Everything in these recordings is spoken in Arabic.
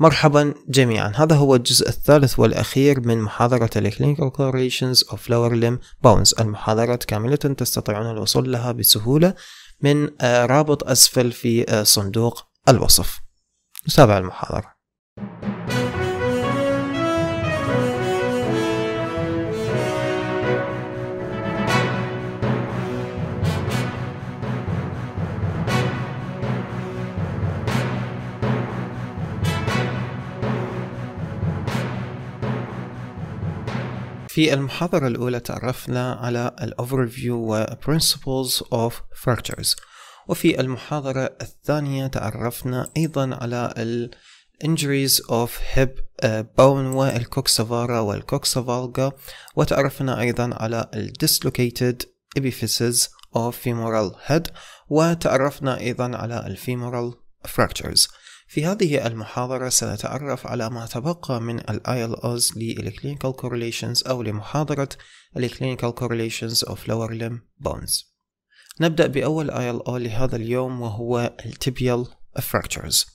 مرحبا جميعا هذا هو الجزء الثالث والأخير من محاضرة Clinical Correlations of Lower Limb Bones المحاضرات كاملة تستطيعون الوصول لها بسهولة من آه، رابط أسفل في آه، صندوق الوصف نتابع المحاضرة في المحاضرة الأولى تعرفنا على الـ Overview و Principles of Fractures وفي المحاضرة الثانية تعرفنا أيضا على الـ Injuries of Hip uh, Bone والكوكسافارا والكوكسافالجا وتعرفنا أيضا على الـ Dislocated Epiphyses of Femoral Head وتعرفنا أيضا على الـ Femoral Fractures في هذه المحاضرة سنتعرف على ما تبقى من الـ ILOs للـ Clinical Correlations أو لمحاضرة الـ Clinical Correlations of Lower Limb Bones نبدأ بأول ILO لهذا اليوم وهو الـ Tibial Fractures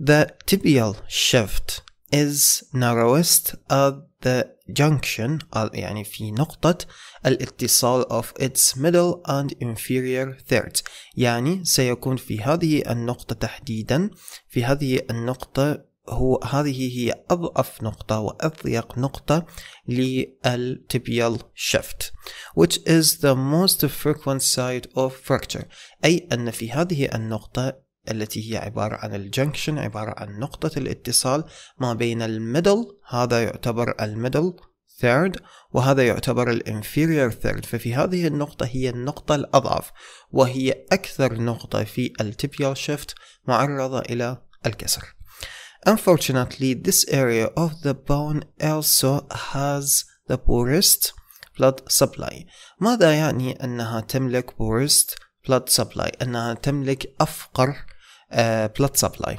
The tibial shift is narrowest at the junction يعني في نقطة الاتصال of its middle and inferior thirds يعني سيكون في هذه النقطة تحديدا في هذه النقطة هو هذه هي أضعف نقطة وأضيق نقطة للتبيال شفت which is the most frequent site of fracture أي أن في هذه النقطة التي هي عبارة عن الجنكشن عبارة عن نقطة الاتصال ما بين الميدل هذا يعتبر الميدل third وهذا يعتبر inferior ثيرد ففي هذه النقطة هي النقطة الأضعف وهي أكثر نقطة في التبيال شيفت معرضة إلى الكسر Unfortunately, this area of the bone also has the poorest blood supply ماذا يعني أنها تملك poorest blood supply أنها تملك أفقر uh, blood supply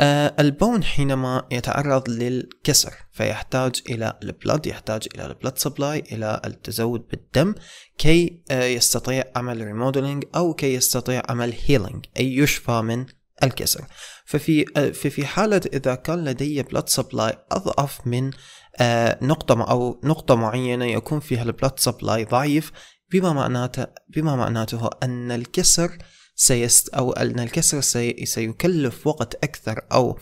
آه، البون حينما يتعرض للكسر فيحتاج إلى البلد يحتاج إلى البلد سبلاي إلى التزود بالدم كي آه، يستطيع عمل ريمودلينج أو كي يستطيع عمل هيلينج أي يشفى من الكسر ففي آه، في في حالة إذا كان لدي بلد سبلاي أضعف من نقطة أو نقطة معينة يكون فيها البلد سبلاي ضعيف بما معناته بما معناته أن الكسر سيست أو أن الكسر سي سيكلف وقت أكثر أو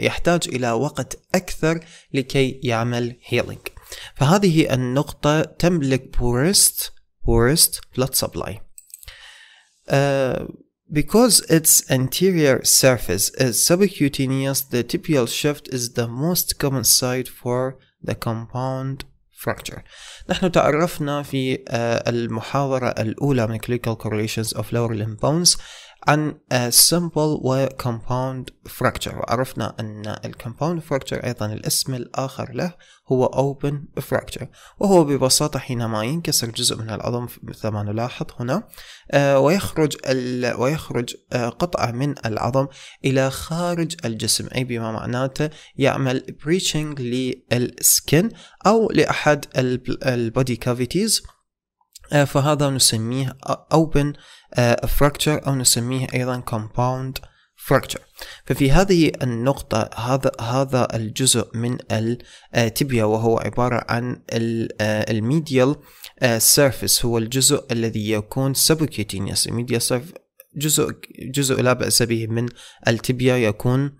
يحتاج إلى وقت أكثر لكي يعمل هيلينج فهذه النقطة تملك poorest poorest blood supply Uh, because its anterior surface is subcutaneous, the tibial shift is the most common site for the compound fracture نحن تعرفنا في المحاورة الأولى من clinical correlations of lower limb bones عن simple و compound fracture وعرفنا أن compound fracture أيضا الاسم الآخر له هو open fracture وهو ببساطة حينما ينكسر جزء من العظم مثل ما نلاحظ هنا آه، ويخرج ويخرج آه، قطعة من العظم إلى خارج الجسم أي بما معناته يعمل breaching للسكن أو لأحد البودي كافيتيز آه، فهذا نسميه open آه، fracture أو نسميه أيضا compound fracture ففي هذه النقطة هذا هذا الجزء من التبيا وهو عبارة عن الميديال سيرفيس آه، هو الجزء الذي يكون subcutaneous الميديا جزء جزء لا بأس به من التبيا يكون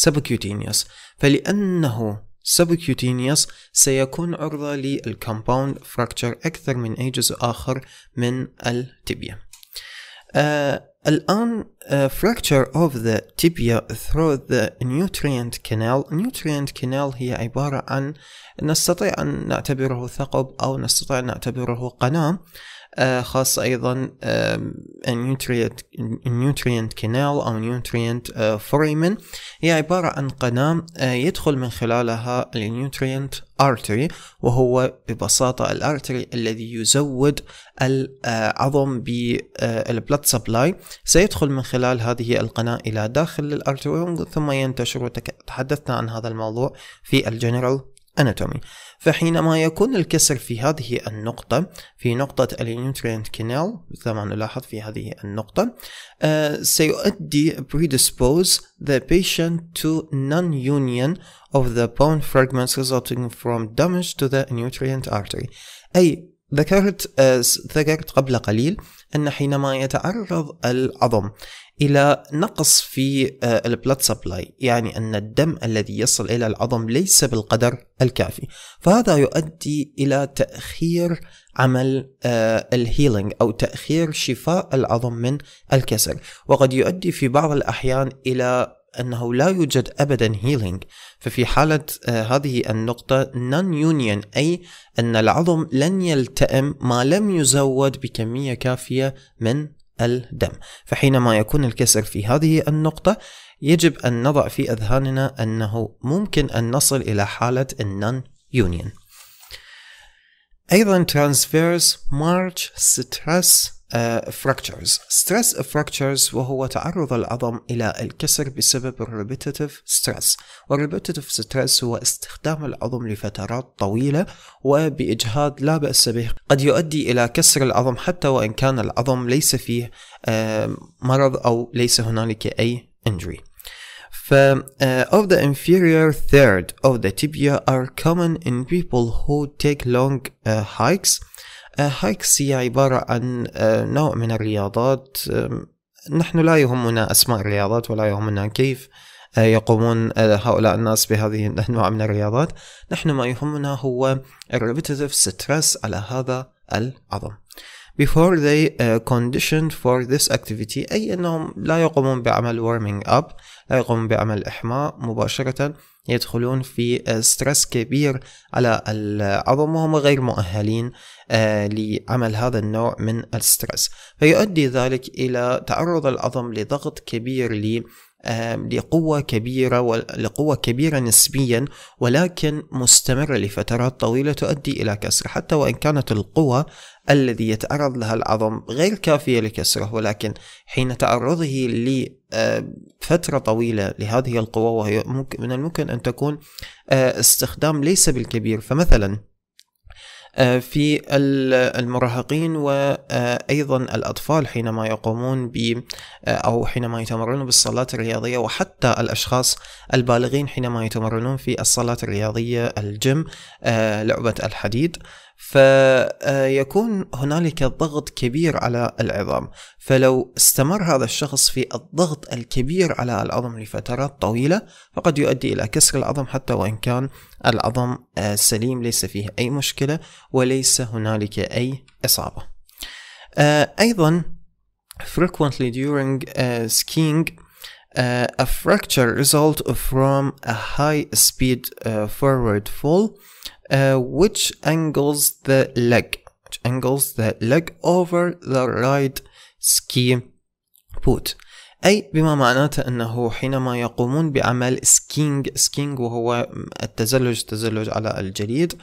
subcutaneous فلأنه subcutaneous سيكون عرضة للcompound fracture أكثر من أي جزء آخر من التبيا آه الآن uh, fracture of the tibia through the nutrient canal nutrient canal هي عبارة عن نستطيع أن نعتبره ثقب أو نستطيع أن نعتبره قناة آه، خاصة أيضا النيوترينت النيوترينت كنال أو نيوترينت فوريمن آه، هي عبارة عن قناة آه، يدخل من خلالها النيوترينت ارتري وهو ببساطة الارتري الذي يزود العظم بالبلد سبلاي سيدخل من خلال هذه القناة إلى داخل الارتري ثم ينتشر تحدثنا عن هذا الموضوع في الجنرال اناتومي فحينما يكون الكسر في هذه النقطة في نقطة النيوترينت كينال مثل ما نلاحظ في هذه النقطة سيؤدي predispose the patient to non-union of the bone fragments resulting from damage to the nutrient artery أي ذكرت آه، ذكرت قبل قليل أن حينما يتعرض العظم إلى نقص في آه، البلد سبلاي يعني أن الدم الذي يصل إلى العظم ليس بالقدر الكافي فهذا يؤدي إلى تأخير عمل آه، الهيلينج أو تأخير شفاء العظم من الكسر وقد يؤدي في بعض الأحيان إلى أنه لا يوجد أبدا هيلينج ففي حالة آه، هذه النقطة نون يونيون أي أن العظم لن يلتئم ما لم يزود بكمية كافية من الدم فحينما يكون الكسر في هذه النقطة يجب أن نضع في أذهاننا أنه ممكن أن نصل إلى حالة النون يونيون أيضا transverse march stress fractures stress fractures وهو تعرض العظم إلى الكسر بسبب ال repetitive stress وال repetitive stress هو استخدام العظم لفترات طويلة وبإجهاد لا بأس به قد يؤدي إلى كسر العظم حتى وإن كان العظم ليس فيه مرض أو ليس هنالك أي injury ف uh, of the inferior third of the tibia are common in people who take long uh, hikes هايكس آه، هي عبارة عن آه، نوع من الرياضات نحن لا يهمنا أسماء الرياضات ولا يهمنا كيف آه، يقومون هؤلاء الناس بهذه النوع من الرياضات نحن ما يهمنا هو الريبتيتيف ستريس على هذا العظم before they uh, conditioned for this activity أي أنهم لا يقومون بعمل warming up لا يقومون بعمل إحماء مباشرة يدخلون في ستريس uh, كبير على العظم وهم غير مؤهلين uh, لعمل هذا النوع من الستريس فيؤدي ذلك إلى تعرض العظم لضغط كبير لقوة كبيرة ولقوة كبيرة نسبيا ولكن مستمرة لفترات طويلة تؤدي إلى كسر حتى وإن كانت القوة الذي يتعرض لها العظم غير كافية لكسره ولكن حين تعرضه لفترة طويلة لهذه القوة وهي من الممكن أن تكون آه، استخدام ليس بالكبير فمثلا آه، في المراهقين وأيضا الأطفال حينما يقومون ب آه، أو حينما يتمرنون بالصلاة الرياضية وحتى الأشخاص البالغين حينما يتمرنون في الصلاة الرياضية الجيم آه، لعبة الحديد فيكون هنالك ضغط كبير على العظام فلو استمر هذا الشخص في الضغط الكبير على العظم لفترات طويلة فقد يؤدي إلى كسر العظم حتى وإن كان العظم آه، سليم ليس فيه أي مشكلة وليس هنالك أي إصابة آه، أيضا frequently during آه، skiing Uh, a fracture result from a high speed uh, forward fall uh, which angles the leg which angles the leg over the right ski boot أي بما معناته أنه حينما يقومون بعمل سكينج سكينج وهو التزلج التزلج على الجليد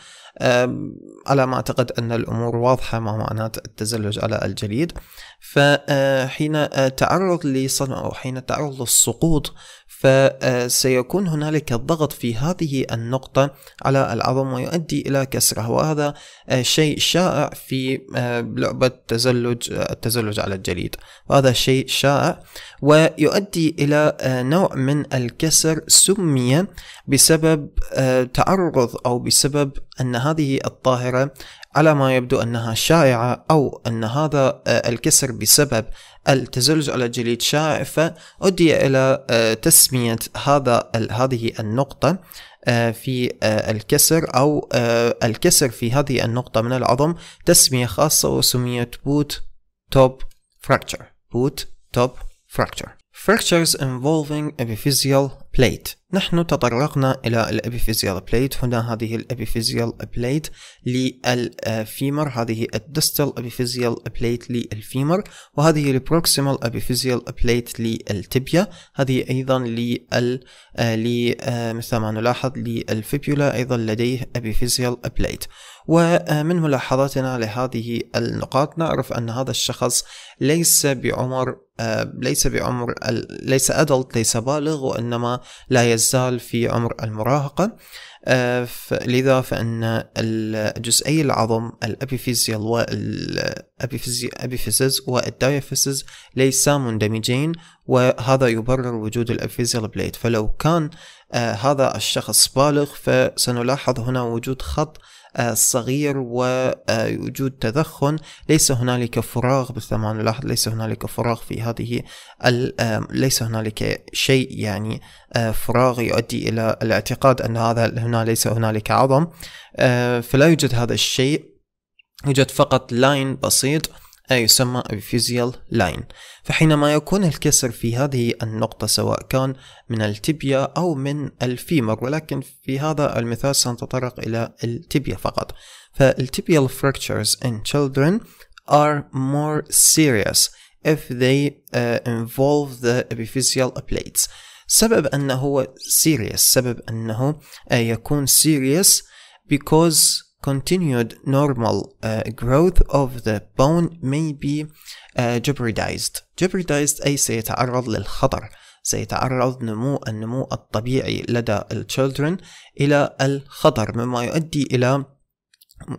على ما أعتقد أن الأمور واضحة ما معاناه التزلج على الجليد فحين أه، أه، تعرض لصدمة أو حين تعرض للسقوط فسيكون أه، هنالك ضغط في هذه النقطة على العظم ويؤدي إلى كسره وهذا شيء شائع في لعبة تزلج التزلج على الجليد وهذا شيء شائع ويؤدي إلى نوع من الكسر سمي بسبب تعرض أو بسبب أن هذه الظاهرة على ما يبدو أنها شائعة أو أن هذا آه، الكسر بسبب التزلزل الجليد شائع فأدي إلى آه، تسمية هذا هذه النقطة آه، في الكسر أو الكسر في هذه النقطة من العظم تسمية خاصة وسميت بوت توب fracture boot top fracture fractures involving epiphyseal بليت نحن تطرقنا إلى الأبيفيزيال بليت هنا هذه الأبيفيزيال بليت للفيمر هذه الدستال أبيفيزيال بليت للفيمر وهذه البروكسيمال أبيفيزيال بليت للتبيا هذه أيضا لل مثل ما نلاحظ للفيبولا أيضا لديه أبيفيزيال بليت ومن ملاحظاتنا لهذه النقاط نعرف أن هذا الشخص ليس بعمر ليس بعمر ليس أدلت ليس بالغ وإنما لا يزال في عمر المراهقة آه، لذا فإن جزئي العظم الأبيفيزيال والأبيفيزيز والدايفيزيز ليسا مندمجين وهذا يبرر وجود الأبيفيزيال بليد فلو كان آه، هذا الشخص بالغ فسنلاحظ هنا وجود خط آه، صغير ووجود آه، تدخن ليس هنالك فراغ مثل ما نلاحظ ليس هنالك فراغ في هذه ليس هنالك شيء يعني فراغ يؤدي الى الاعتقاد ان هذا هنا ليس هنالك عظم فلا يوجد هذا الشيء يوجد فقط لاين بسيط يسمى epiphyseal line فحينما يكون الكسر في هذه النقطة سواء كان من التبيا أو من الفيمر ولكن في هذا المثال سنتطرق إلى التبيا فقط فالتبيال fractures in children are more serious if they uh, involve the epiphyseal plates سبب أنه serious سبب أنه uh, يكون serious because continued normal uh, growth of the bone may be uh, jeopardized jeopardized أي سيتعرض للخطر سيتعرض نمو النمو الطبيعي لدى الchildren إلى الخطر مما يؤدي إلى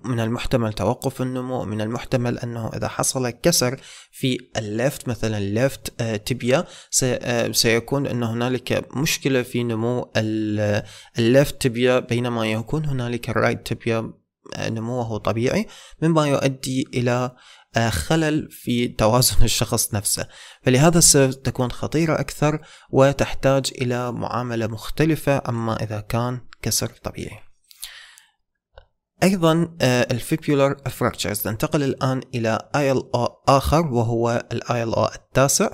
من المحتمل توقف النمو من المحتمل أنه إذا حصل كسر في اللفت مثلا اللفت uh, تبيا uh, سيكون أن هنالك مشكلة في نمو اللفت تبيا بينما يكون هنالك الرايت تبيا نموه طبيعي مما يؤدي إلى آه، خلل في توازن الشخص نفسه فلهذا السبب تكون خطيرة أكثر وتحتاج إلى معاملة مختلفة أما إذا كان كسر طبيعي أيضا آه، الفيبيولار فراكتشرز ننتقل الآن إلى او آخر وهو ال او التاسع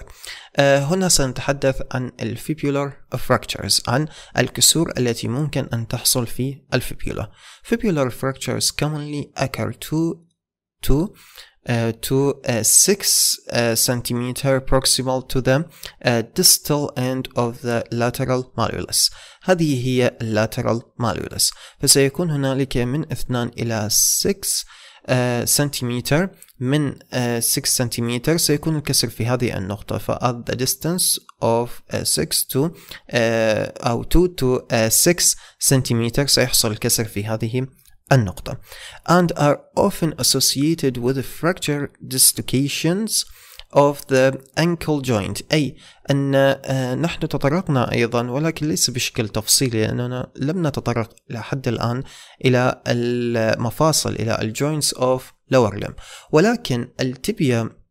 آه، هنا سنتحدث عن الفيبيولار فراكتشرز عن الكسور التي ممكن أن تحصل في الفيبيولا Fibular fractures commonly occur to to to 6 centimeter proximal to the distal end of the lateral malleolus هذه هي lateral malleolus فسيكون هنالك من 2 إلى 6 سنتيمتر من 6 سنتيمتر سيكون الكسر في هذه النقطة ف at the distance of 6 to أو 2 to 6 سنتيمتر سيحصل الكسر في هذه النقطة and are often associated with fracture dislocations of the ankle joint أي أن آه، نحن تطرقنا أيضا ولكن ليس بشكل تفصيلي لأننا لم نتطرق لحد الآن إلى المفاصل إلى الجوينتس of lower limb ولكن التبية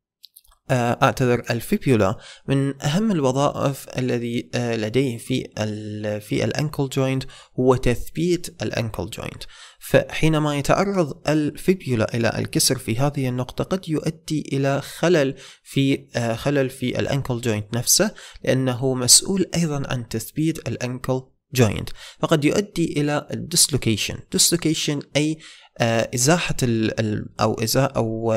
آه، اعتذر الفيبيولا من اهم الوظائف الذي آه، لديه في ال في الانكل جوينت هو تثبيت الانكل جوينت فحينما يتعرض الفيبيولا إلى الكسر في هذه النقطة قد يؤدي إلى خلل في آه، خلل في الأنكل جوينت نفسه لأنه مسؤول أيضا عن تثبيت الأنكل جوينت فقد يؤدي إلى الديسلوكيشن ديسلوكيشن أي آه، إزاحة إزاحة أو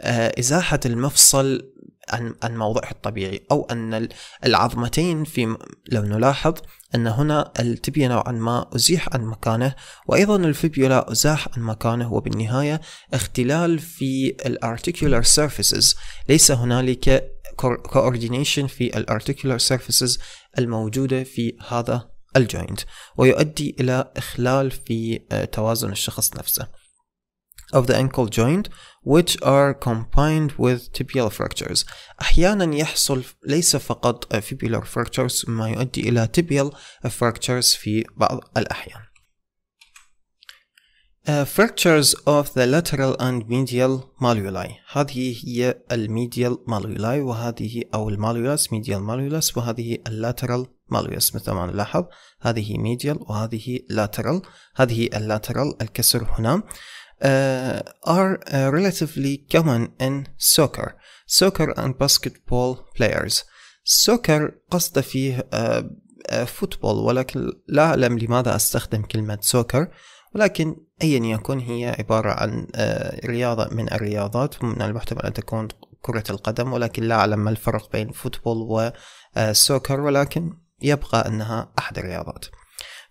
آه، إزاحة المفصل عن عن موضعها الطبيعي او ان العظمتين في لو نلاحظ ان هنا التبيا نوعا ما ازيح عن مكانه وايضا الفيبيولا ازاح عن مكانه وبالنهايه اختلال في الارتيكولار سيرفيسز ليس هنالك coordination في الارتيكولار سيرفيسز الموجوده في هذا الجوينت ويؤدي الى اخلال في آه، توازن الشخص نفسه of the ankle joint which are combined with tibial fractures أحيانا يحصل ليس فقط fibular fractures ما يؤدي إلى tibial fractures في بعض الأحيان Uh, fractures of the lateral and medial malleoli هذه هي الميديال malleoli وهذه أو المالولاس medial malleolus وهذه lateral malleolus مثل ما نلاحظ هذه medial وهذه lateral هذه lateral الكسر هنا uh, are uh, relatively common in soccer soccer and basketball players soccer قصد فيه فوتبول آه، uh, ولكن لا أعلم لماذا أستخدم كلمة soccer ولكن أيا يكن هي عبارة عن رياضة من الرياضات من المحتمل أن تكون كرة القدم ولكن لا أعلم ما الفرق بين فوتبول وسوكر ولكن يبقى أنها أحد الرياضات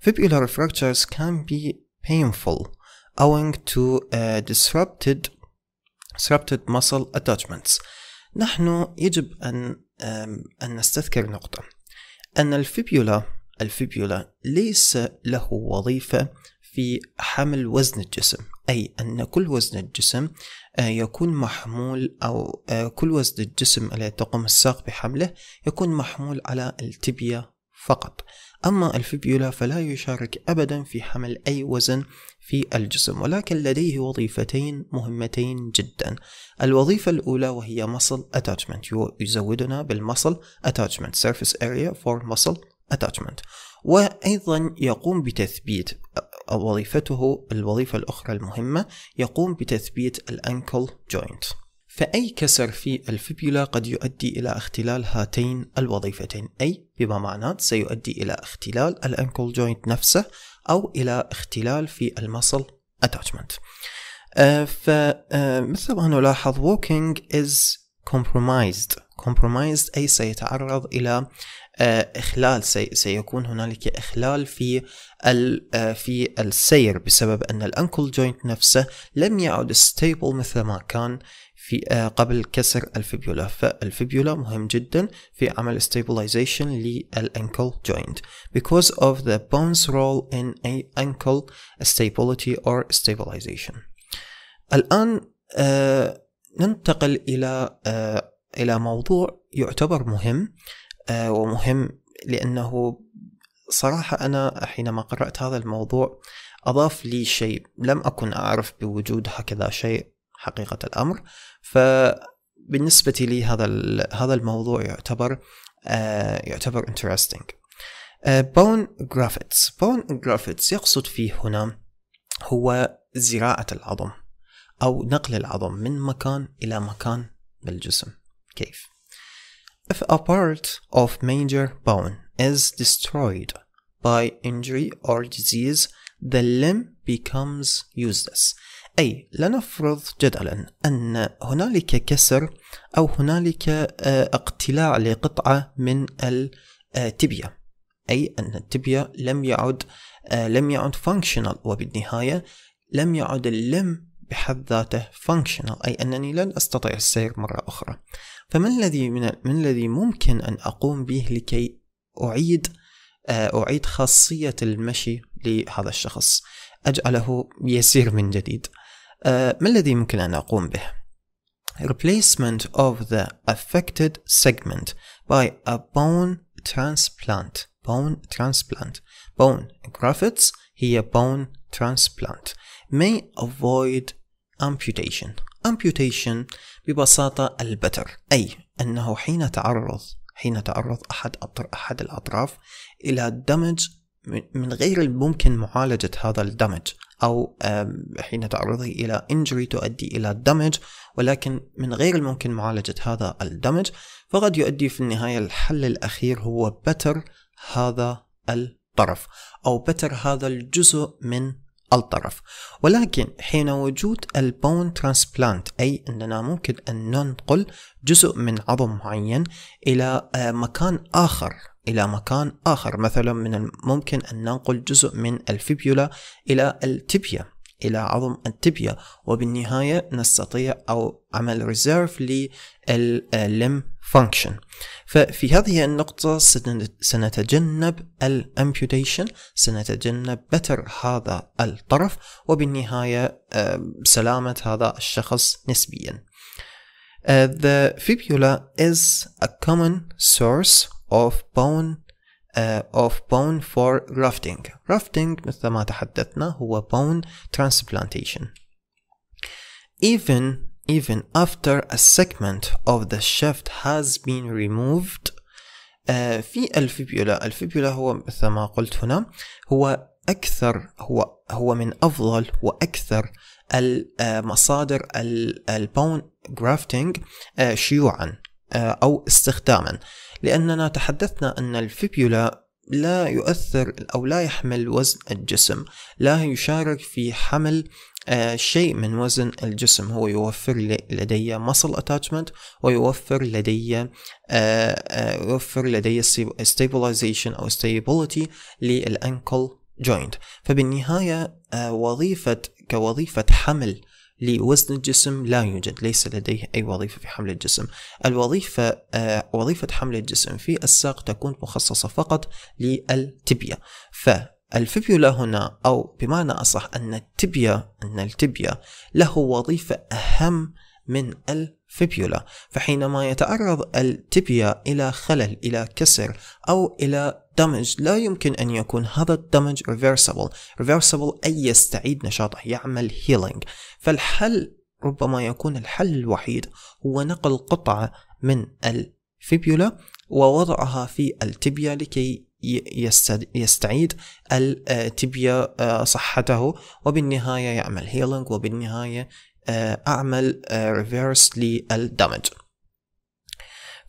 Fibular fractures can be painful owing to uh, disrupted disrupted muscle attachments نحن يجب أن أن نستذكر نقطة أن الفيبيولا الفيبيولا ليس له وظيفة في حمل وزن الجسم أي أن كل وزن الجسم آه، يكون محمول أو آه، كل وزن الجسم الذي تقوم الساق بحمله يكون محمول على التبية فقط أما الفيبيولا فلا يشارك أبدا في حمل أي وزن في الجسم ولكن لديه وظيفتين مهمتين جدا الوظيفة الأولى وهي muscle attachment يزودنا بالمصل attachment surface area for muscle attachment وأيضا يقوم بتثبيت وظيفته الوظيفة الأخرى المهمة يقوم بتثبيت الأنكل جوينت فأي كسر في الفيبيولا قد يؤدي إلى اختلال هاتين الوظيفتين أي بما معناه سيؤدي إلى اختلال الأنكل جوينت نفسه أو إلى اختلال في المصل attachment آه فمثل آه، ما نلاحظ walking is compromised compromised أي سيتعرض إلى آه، إخلال سي سيكون هنالك إخلال في آه، في السير بسبب أن الأنكل جوينت نفسه لم يعد ستيبل مثل ما كان في آه، قبل كسر الفيبيولا فالفيبيولا مهم جدا في عمل stabilization للانكل joint because of the bone's role in a ankle stability or stabilization الآن آه، ننتقل إلى آه، إلى موضوع يعتبر مهم ومهم لأنه صراحة أنا حينما قرأت هذا الموضوع أضاف لي شيء لم أكن أعرف بوجود هكذا شيء حقيقة الأمر فبالنسبة لي هذا هذا الموضوع يعتبر آه، يعتبر interesting بون جرافيتس بون جرافيتس يقصد فيه هنا هو زراعة العظم أو نقل العظم من مكان إلى مكان بالجسم كيف؟ If a part of major bone is destroyed by injury or disease the limb becomes useless أي لنفرض جدلا أن هنالك كسر أو هنالك آه، اقتلاع لقطعة من التبية أي أن التبية آه، لم يعد لم يعد فانكشنال وبالنهاية لم يعد اللم بحد ذاته فانكشنال أي أنني لن أستطيع السير مرة أخرى فما الذي من, من الذي ممكن أن أقوم به لكي أعيد آه، أعيد خاصية المشي لهذا الشخص أجعله يسير من جديد ما الذي يمكن أن أقوم به؟ Replacement of the affected segment by a bone transplant bone transplant bone grafts هي bone transplant may avoid amputation amputation ببساطة البتر أي أنه حين تعرض حين تعرض أحد أحد الأطراف إلى دمج من غير الممكن معالجة هذا الدمج أو حين تعرضه إلى إنجري تؤدي إلى دمج ولكن من غير الممكن معالجة هذا الدمج فقد يؤدي في النهاية الحل الأخير هو بتر هذا الطرف أو بتر هذا الجزء من الطرف ولكن حين وجود البون ترانسبلانت أي أننا ممكن أن ننقل جزء من عظم معين إلى آه، مكان آخر إلى مكان آخر مثلا من الممكن أن ننقل جزء من الفيبيولا إلى التبيا إلى عظم التبيا وبالنهاية نستطيع أو عمل ريزيرف لللم فانكشن ففي هذه النقطة سنتجنب الامبيوتيشن سنتجنب بتر هذا الطرف وبالنهاية سلامة هذا الشخص نسبيا uh, The fibula is a common source of bone uh, of bone for grafting. Grafting مثل ما تحدثنا هو bone transplantation even even after a segment of the shaft has been removed uh, في الفيبيولا الفيبيولا هو مثل ما قلت هنا هو أكثر هو هو من أفضل وأكثر آه، مصادر البون جرافتنج آه، شيوعا آه، أو استخداما لأننا تحدثنا أن الفيبيولا لا يؤثر أو لا يحمل وزن الجسم لا يشارك في حمل آه، شيء من وزن الجسم هو يوفر لدي muscle attachment ويوفر لدي آه، آه، يوفر لدي stabilization أو stability للأنكل جوينت فبالنهاية وظيفة كوظيفة حمل لوزن الجسم لا يوجد ليس لديه أي وظيفة في حمل الجسم الوظيفة آه، وظيفة حمل الجسم في الساق تكون مخصصة فقط للتبية ف الفيبيولا هنا أو بمعنى أصح أن التبية أن التبية له وظيفة أهم من الفيبيولا فحينما يتعرض التبيا إلى خلل إلى كسر أو إلى الدمج لا يمكن أن يكون هذا الدمج reversible reversible أي يستعيد نشاطه يعمل healing فالحل ربما يكون الحل الوحيد هو نقل قطعة من الفيبيولا ووضعها في التبيا لكي يستعيد التبيا آه، صحته وبالنهاية يعمل هيلينج وبالنهاية آه، أعمل ريفيرس آه، للدمج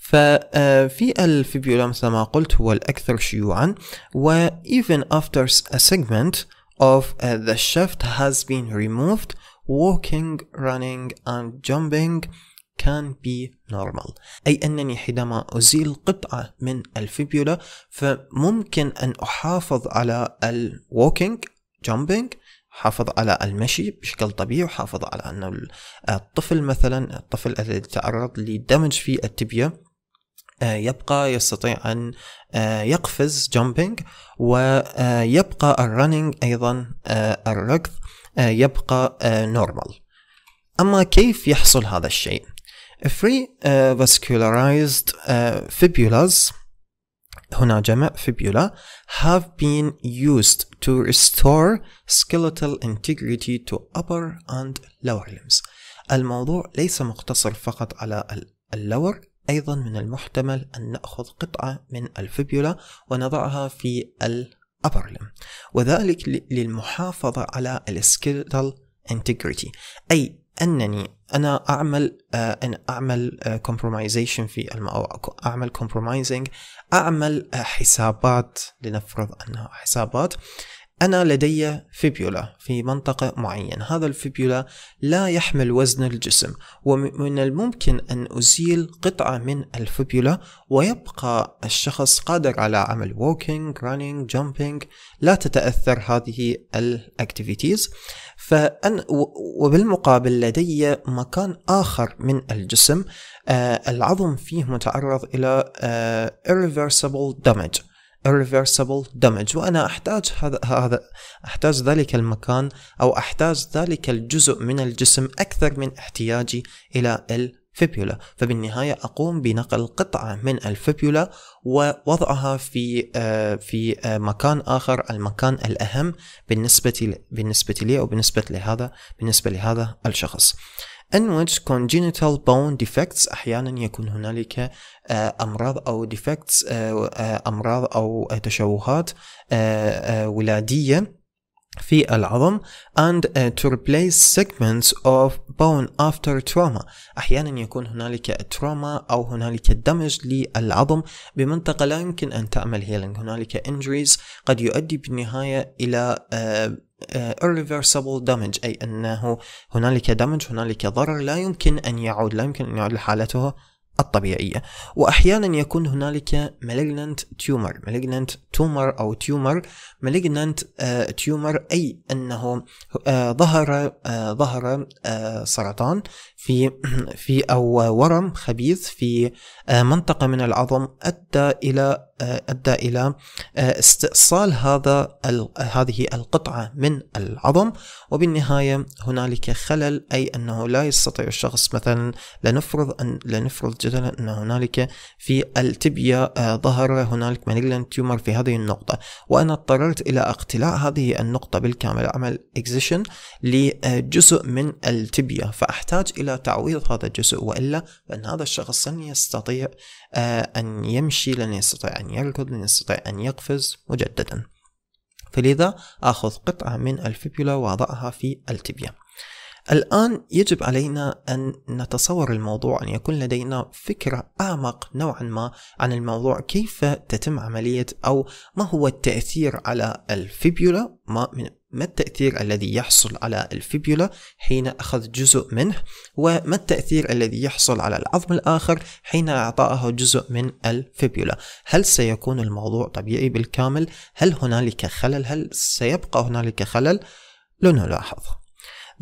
ففي آه، الفيبيولا مثل ما قلت هو الأكثر شيوعا و even after a segment of آه، the shaft has been removed walking running and jumping can be normal أي أنني حينما أزيل قطعة من الفيبيولا فممكن أن أحافظ على ال walking jumping حافظ على المشي بشكل طبيعي وحافظ على أن آه، الطفل مثلا الطفل الذي تعرض لدمج في التبية آه، يبقى يستطيع أن آه، يقفز جامبينج ويبقى الرننج أيضا الركض آه، يبقى نورمال أما كيف يحصل هذا الشيء؟ free vascularized fibulas هنا جمع fibula have been used to restore skeletal integrity to upper and lower limbs الموضوع ليس مقتصر فقط على اللور أيضا من المحتمل أن نأخذ قطعة من الفيبيولا ونضعها في الأبرلم وذلك للمحافظة على السكيلتال انتجريتي أي أنني أنا أعمل آه، أن أعمل كومبرومايزيشن آه، في أعمل كومبرومايزنج أعمل آه، حسابات لنفرض أنها حسابات أنا لدي فيبيولا في منطقة معينة هذا الفيبيولا لا يحمل وزن الجسم ومن الممكن أن أزيل قطعة من الفيبيولا ويبقى الشخص قادر على عمل walking, running, jumping لا تتأثر هذه الاكتيفيتيز فأن وبالمقابل لدي مكان آخر من الجسم آه، العظم فيه متعرض إلى آه، irreversible damage irreversible damage وأنا أحتاج هذا هذا أحتاج ذلك المكان أو أحتاج ذلك الجزء من الجسم أكثر من احتياجي إلى الفيبيولا فبالنهاية أقوم بنقل قطعة من الفيبيولا ووضعها في آه، في آه، مكان آخر المكان الأهم بالنسبة بالنسبة لي أو بالنسبة لهذا بالنسبة لهذا الشخص in which congenital bone defects أحيانا يكون هنالك آه، أمراض أو defects آه، آه، أمراض أو تشوهات ولادية في العظم and uh, to replace segments of bone after trauma أحيانا يكون هنالك تروما أو هنالك دمج للعظم بمنطقة لا يمكن أن تعمل healing هنالك injuries قد يؤدي بالنهاية إلى uh, آه، irreversible damage أي أنه هنالك damage هنالك ضرر لا يمكن أن يعود لا يمكن أن يعود لحالته الطبيعية وأحيانا يكون هنالك malignant tumor malignant tumor أو tumor malignant uh, tumor أي أنه uh, ظهر uh, ظهر سرطان في في او ورم خبيث في آه، منطقه من العظم ادى الى آه، ادى الى آه، استئصال هذا هذه القطعه من العظم وبالنهايه هنالك خلل اي انه لا يستطيع الشخص مثلا لنفرض ان لنفرض جدلا ان هنالك في التبيا ظهر هنالك مانيلان تيومر في هذه النقطه وانا اضطررت الى اقتلاع هذه النقطه بالكامل اعمل اكزيشن لجزء من التبيا فاحتاج الى إلى تعويض هذا الجزء وإلا فإن هذا الشخص لن يستطيع آه، أن يمشي لن يستطيع أن يركض لن يستطيع أن يقفز مجددا فلذا آخذ قطعة من الفيبولا وأضعها في التبيا الآن يجب علينا أن نتصور الموضوع أن يكون لدينا فكرة أعمق نوعا ما عن الموضوع كيف تتم عملية أو ما هو التأثير على الفيبيولا ما من ما التأثير الذي يحصل على الفيبيولا حين أخذ جزء منه وما التأثير الذي يحصل على العظم الآخر حين أعطاه جزء من الفيبيولا هل سيكون الموضوع طبيعي بالكامل هل هنالك خلل هل سيبقى هنالك خلل لنلاحظ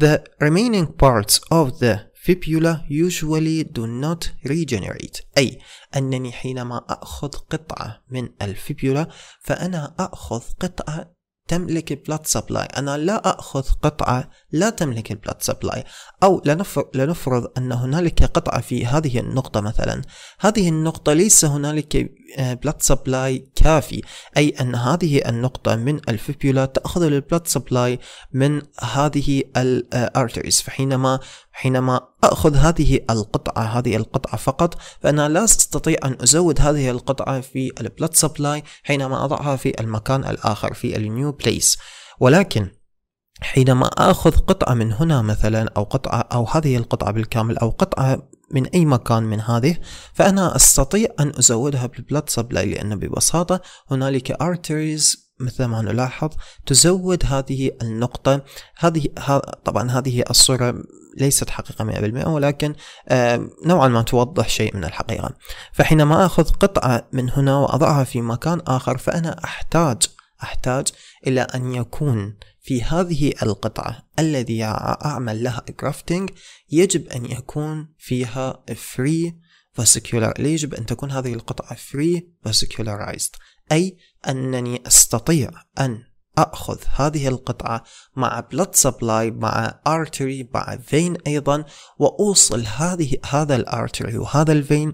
The remaining parts of the fibula usually do not regenerate أي أنني حينما أخذ قطعة من الفيبيولا فأنا أخذ قطعة تملك بلاد سبلاي أنا لا أخذ قطعة لا تملك البلات سبلاي أو لنفرض أن هنالك قطعة في هذه النقطة مثلا هذه النقطة ليس هنالك بلات آه، سبلاي كافي أي أن هذه النقطة من الفيبولا تأخذ البلد سبلاي من هذه الارتريز آه، فحينما حينما أخذ هذه القطعة هذه القطعة فقط فأنا لا أستطيع أن أزود هذه القطعة في البلد سبلاي حينما أضعها في المكان الآخر في النيو بليس ولكن حينما آخذ قطعة من هنا مثلا أو قطعة أو هذه القطعة بالكامل أو قطعة من أي مكان من هذه فأنا أستطيع أن أزودها بالبلد سبلاي لأن ببساطة هنالك arteries مثل ما نلاحظ تزود هذه النقطة هذه طبعا هذه الصورة ليست حقيقة 100% ولكن نوعا ما توضح شيء من الحقيقة فحينما أخذ قطعة من هنا وأضعها في مكان آخر فأنا أحتاج أحتاج إلى أن يكون في هذه القطعة الذي أعمل لها كرافتنج يجب أن يكون فيها free vascular يجب أن تكون هذه القطعة free vascularized أي أنني أستطيع أن أخذ هذه القطعة مع blood supply مع artery مع vein أيضا وأوصل هذه هذا الارتري وهذا الفين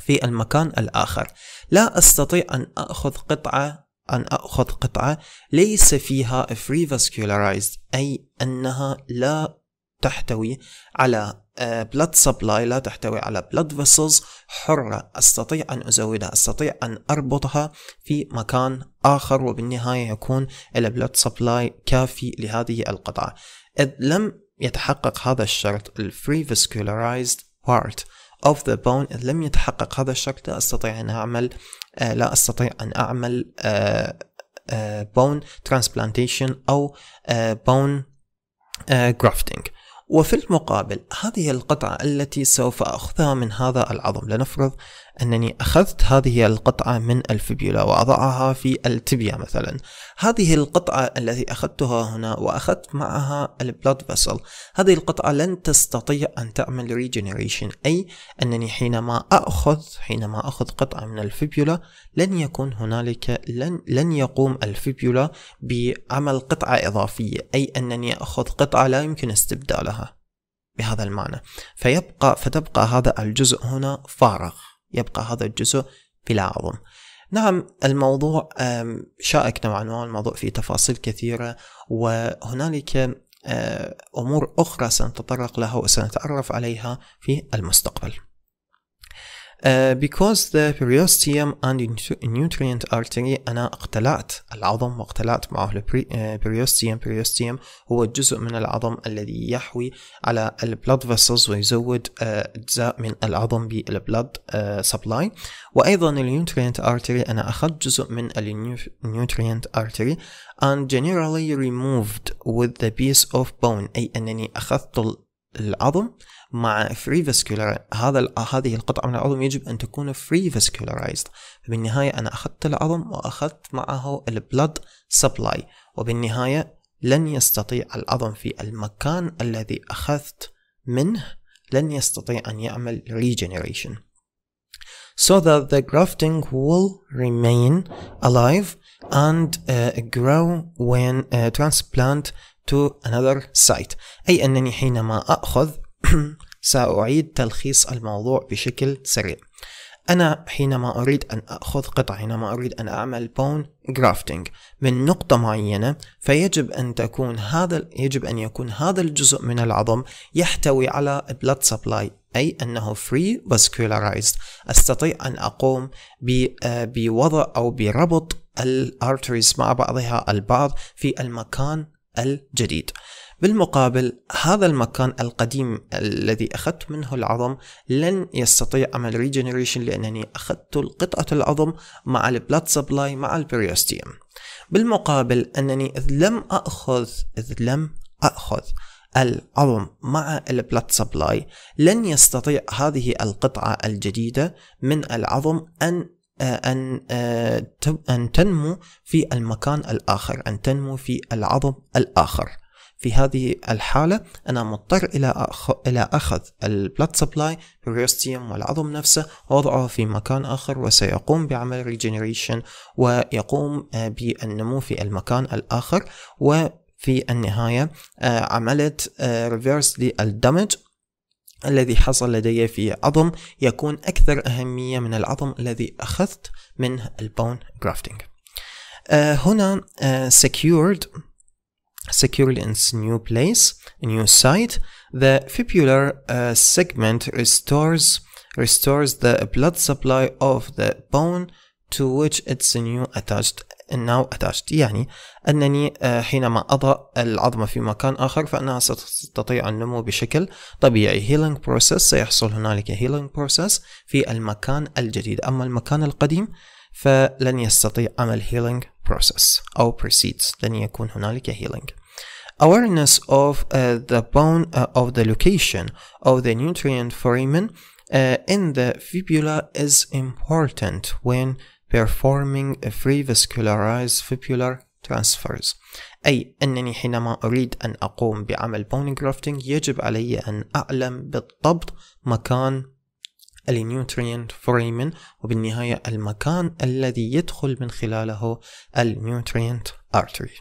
في المكان الآخر لا أستطيع أن أخذ قطعة أن أخذ قطعة ليس فيها free vascularized أي أنها لا تحتوي على آه، blood سبلاي لا تحتوي على blood فيسلز حرة أستطيع أن أزودها أستطيع أن أربطها في مكان آخر وبالنهاية يكون blood سبلاي كافي لهذه القطعة إذ لم يتحقق هذا الشرط الفري فيسكولارايزد بارت of the bone إذا لم يتحقق هذا الشرط لا أستطيع أن أعمل آه، لا أستطيع أن أعمل آه، آه، bone transplantation أو bone grafting وفي المقابل هذه القطعة التي سوف أخذها من هذا العظم لنفرض أنني أخذت هذه القطعة من الفيبيولا وأضعها في التبيا مثلا هذه القطعة التي أخذتها هنا وأخذت معها البلاد فيسل هذه القطعة لن تستطيع أن تعمل ريجنريشن أي أنني حينما أخذ حينما أخذ قطعة من الفيبيولا لن يكون هنالك لن, لن يقوم الفيبيولا بعمل قطعة إضافية أي أنني أخذ قطعة لا يمكن استبدالها بهذا المعنى فيبقى فتبقى هذا الجزء هنا فارغ يبقى هذا الجزء بلا عظم نعم الموضوع شائك نوعا ما الموضوع فيه تفاصيل كثيرة وهنالك أمور أخرى سنتطرق لها وسنتعرف عليها في المستقبل Uh, because the periosteum and nutrient artery أنا اقتلعت العظم واقتلعت معه البريوستيوم uh, periosteum هو الجزء من العظم الذي يحوي على البلاد vessels ويزود uh, أجزاء uh, من العظم بالبلاد سبلاي uh, وأيضا النيوترينت artery أنا أخذت جزء من النيوترينت artery and generally removed with the piece of bone أي أنني أخذت العظم مع فري فاسكولار هذا هذه القطعة من العظم يجب أن تكون فري فاسكولارايزد فبالنهاية أنا أخذت العظم وأخذت معه البلد سبلاي وبالنهاية لن يستطيع العظم في المكان الذي أخذت منه لن يستطيع أن يعمل regeneration so that the grafting will remain alive and uh, grow when uh, transplant to another site أي أنني حينما أخذ سأعيد تلخيص الموضوع بشكل سريع أنا حينما أريد أن أخذ قطعة حينما أريد أن أعمل بون جرافتنج من نقطة معينة فيجب أن تكون هذا يجب أن يكون هذا الجزء من العظم يحتوي على blood supply أي أنه free vascularized أستطيع أن أقوم آه، بوضع أو بربط الارتريز مع بعضها البعض في المكان الجديد بالمقابل هذا المكان القديم الذي أخذت منه العظم لن يستطيع عمل ريجنريشن لأنني أخذت قطعة العظم مع البلاد سبلاي مع البريوستيم بالمقابل أنني إذ لم أخذ إذ لم أخذ العظم مع البلاد سبلاي لن يستطيع هذه القطعة الجديدة من العظم أن أن أه، أن تنمو في المكان الآخر أن تنمو في العظم الآخر في هذه الحالة أنا مضطر إلى إلى أخذ البلاد سبلاي بالريستيوم والعظم نفسه ووضعه في مكان آخر وسيقوم بعمل ريجنريشن ويقوم آه، بالنمو في المكان الآخر وفي النهاية آه، عملت ريفيرس آه، للدمج الذي حصل لدي في عظم يكون أكثر أهمية من العظم الذي أخذت من البون جرافتنج هنا secured securely in its new place, a new site, the fibular uh, segment restores restores the blood supply of the bone to which it's new attached now attached يعني أنني حينما أضع العظمة في مكان آخر فإنها ستستطيع النمو بشكل طبيعي healing process سيحصل هنالك healing process في المكان الجديد أما المكان القديم فلن يستطيع عمل healing process أو proceeds لن يكون هنالك healing awareness of uh, the bone uh, of the location of the nutrient foramen uh, in the fibula is important when performing a free vascularized fibular transfers أي أنني حينما أريد أن أقوم بعمل bone grafting يجب علي أن أعلم بالضبط مكان النيوترينت فريمن وبالنهاية المكان الذي يدخل من خلاله النيوترينت artery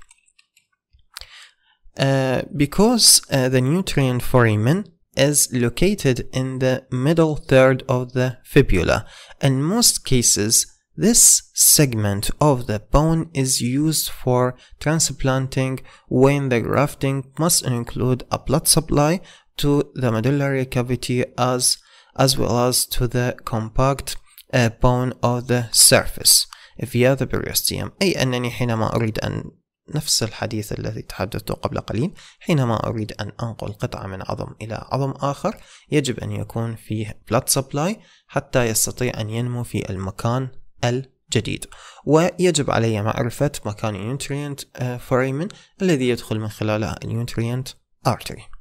uh, because uh, the nutrient foramen is located in the middle third of the fibula. In most cases, this segment of the bone is used for transplanting when the grafting must include a blood supply to the medullary cavity as as well as to the compact uh, bone of the surface via the periosteum أي أنني حينما أريد أن نفس الحديث الذي تحدثته قبل قليل حينما أريد أن أنقل قطعة من عظم إلى عظم آخر يجب أن يكون فيه blood supply حتى يستطيع أن ينمو في المكان الجديد ويجب علي معرفة مكان النيوترينت uh, foramen الذي يدخل من خلاله النيوترينت artery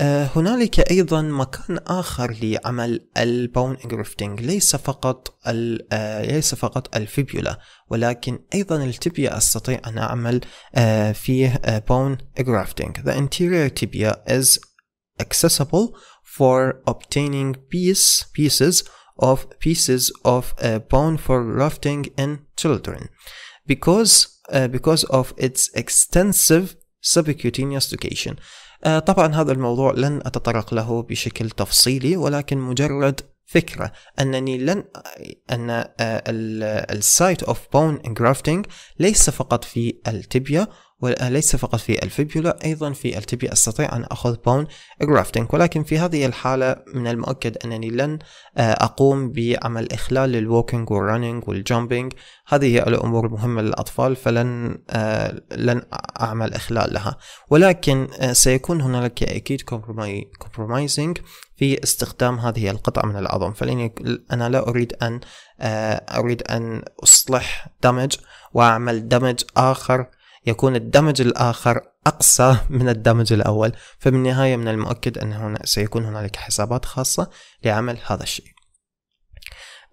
هنالك أيضا مكان آخر لعمل البون جريفتنج ليس فقط ليس فقط الفيبيولا ولكن أيضا التبيا أستطيع أن أعمل فيه بون grafting. The interior tibia is accessible for obtaining piece, pieces of pieces of bone for grafting in children because uh, because of its extensive subcutaneous location. آه، طبعا هذا الموضوع لن أتطرق له بشكل تفصيلي ولكن مجرد فكرة أنني لن أن السايت أوف بون جرافتنج ليس فقط في التبية وليس فقط في الفيبيولا أيضا في التبي أستطيع أن أخذ بون جرافتنج ولكن في هذه الحالة من المؤكد أنني لن آه، أقوم بعمل إخلال للووكينج والرننج والجامبينج هذه الأمور المهمة للأطفال فلن آه، لن أعمل إخلال لها ولكن آه، سيكون هنالك أكيد كومبرومايزنج في استخدام هذه القطعة من العظم فلأني أنا لا أريد أن أريد أن أصلح دمج وأعمل دمج آخر يكون الدمج الآخر أقصى من الدمج الأول فبالنهاية من المؤكد أن هنا سيكون هنالك حسابات خاصة لعمل هذا الشيء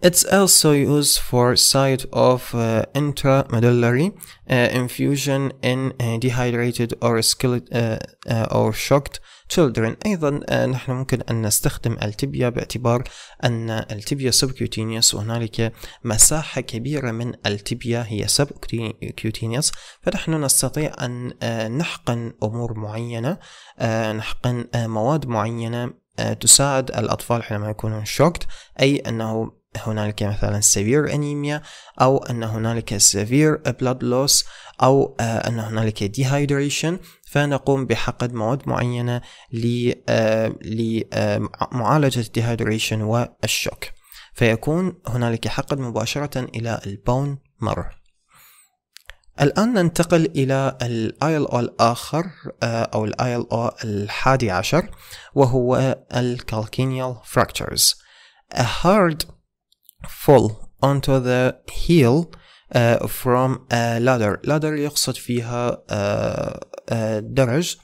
It's also used for site of uh, intramedullary uh, infusion in uh, dehydrated or, skillet, uh, uh, or shocked children أيضا آه، نحن ممكن أن نستخدم التبيا باعتبار أن التبيا subcutaneous وهنالك مساحة كبيرة من التبيا هي subcutaneous فنحن نستطيع أن آه، نحقن أمور معينة آه، نحقن مواد معينة تساعد الأطفال حينما يكونون شوكت أي أنه هنالك مثلا سيفير انيميا او ان هنالك سيفير بلاد لوس او آه، ان هنالك ديهايدريشن فنقوم بحقد مواد معينه لمعالجه آه، آه، الديهايدريشن والشوك فيكون هنالك حقد مباشره الى البون مر الآن ننتقل إلى الاي ال او الآخر أو الاي ال او الحادي عشر وهو الكالكينيال فراكتشرز A hard fall onto the heel uh, from a ladder ladder يقصد فيها uh, uh, درج